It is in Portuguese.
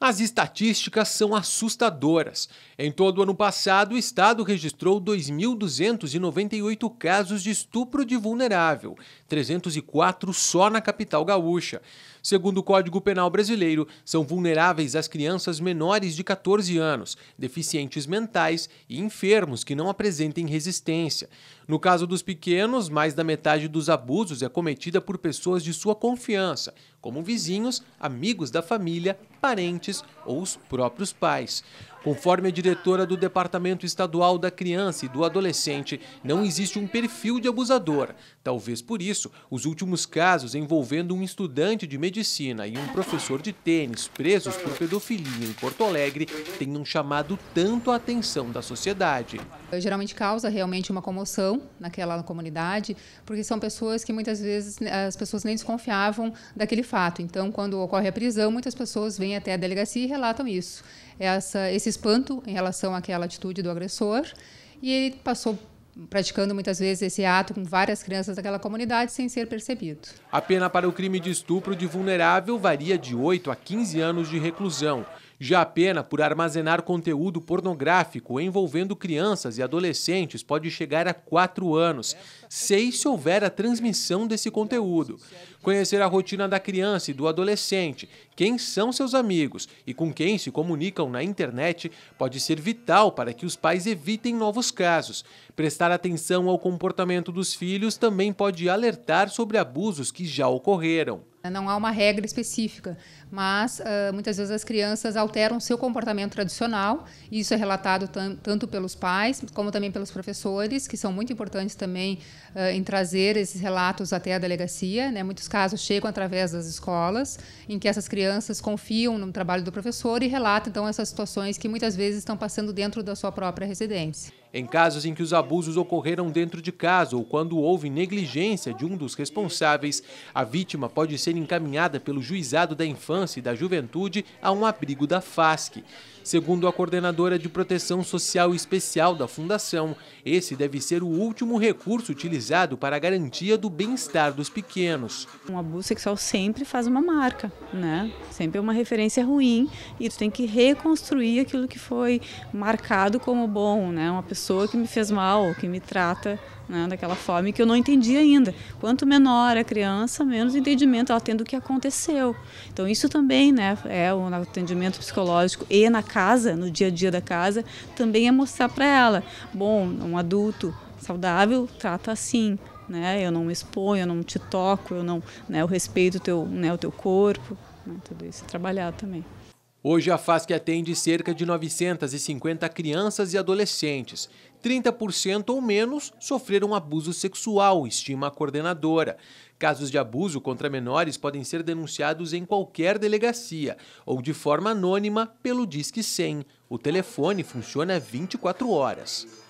As estatísticas são assustadoras. Em todo o ano passado, o Estado registrou 2.298 casos de estupro de vulnerável 304 só na capital gaúcha. Segundo o Código Penal Brasileiro, são vulneráveis as crianças menores de 14 anos, deficientes mentais e enfermos que não apresentem resistência. No caso dos pequenos, mais da metade dos abusos é cometida por pessoas de sua confiança, como vizinhos, amigos da família, parentes ou os próprios pais. Conforme a diretora do Departamento Estadual da Criança e do Adolescente, não existe um perfil de abusador. Talvez por isso, os últimos casos envolvendo um estudante de medicina e um professor de tênis presos por pedofilia em Porto Alegre tenham chamado tanto a atenção da sociedade. Geralmente causa realmente uma comoção naquela comunidade, porque são pessoas que muitas vezes as pessoas nem desconfiavam daquele fato. Então, quando ocorre a prisão, muitas pessoas vêm até a delegacia e relatam isso. Essa, esse espanto em relação àquela atitude do agressor. E ele passou praticando muitas vezes esse ato com várias crianças daquela comunidade sem ser percebido. A pena para o crime de estupro de vulnerável varia de 8 a 15 anos de reclusão. Já a pena por armazenar conteúdo pornográfico envolvendo crianças e adolescentes pode chegar a quatro anos, se houver a transmissão desse conteúdo. Conhecer a rotina da criança e do adolescente, quem são seus amigos e com quem se comunicam na internet pode ser vital para que os pais evitem novos casos. Prestar atenção ao comportamento dos filhos também pode alertar sobre abusos que já ocorreram. Né? Não há uma regra específica, mas uh, muitas vezes as crianças alteram seu comportamento tradicional, e isso é relatado tanto pelos pais como também pelos professores, que são muito importantes também uh, em trazer esses relatos até a delegacia. Né? Muitos casos chegam através das escolas, em que essas crianças confiam no trabalho do professor e relatam então essas situações que muitas vezes estão passando dentro da sua própria residência. Em casos em que os abusos ocorreram dentro de casa ou quando houve negligência de um dos responsáveis, a vítima pode ser encaminhada pelo juizado da infância e da juventude a um abrigo da FASC. Segundo a coordenadora de proteção social especial da Fundação, esse deve ser o último recurso utilizado para a garantia do bem-estar dos pequenos. Um abuso sexual sempre faz uma marca, né? Sempre é uma referência ruim e tu tem que reconstruir aquilo que foi marcado como bom, né? Uma pessoa pessoa que me fez mal, que me trata né, daquela forma e que eu não entendi ainda. Quanto menor a criança, menos entendimento ela tem do que aconteceu. Então isso também né, é um atendimento psicológico e na casa, no dia a dia da casa, também é mostrar para ela, bom, um adulto saudável trata assim, né? Eu não me exponho, eu não te toco, eu não, né? Eu respeito o teu, né? O teu corpo, né? tudo isso é trabalhar também. Hoje, a FASC atende cerca de 950 crianças e adolescentes. 30% ou menos sofreram abuso sexual, estima a coordenadora. Casos de abuso contra menores podem ser denunciados em qualquer delegacia ou de forma anônima pelo Disque 100. O telefone funciona 24 horas.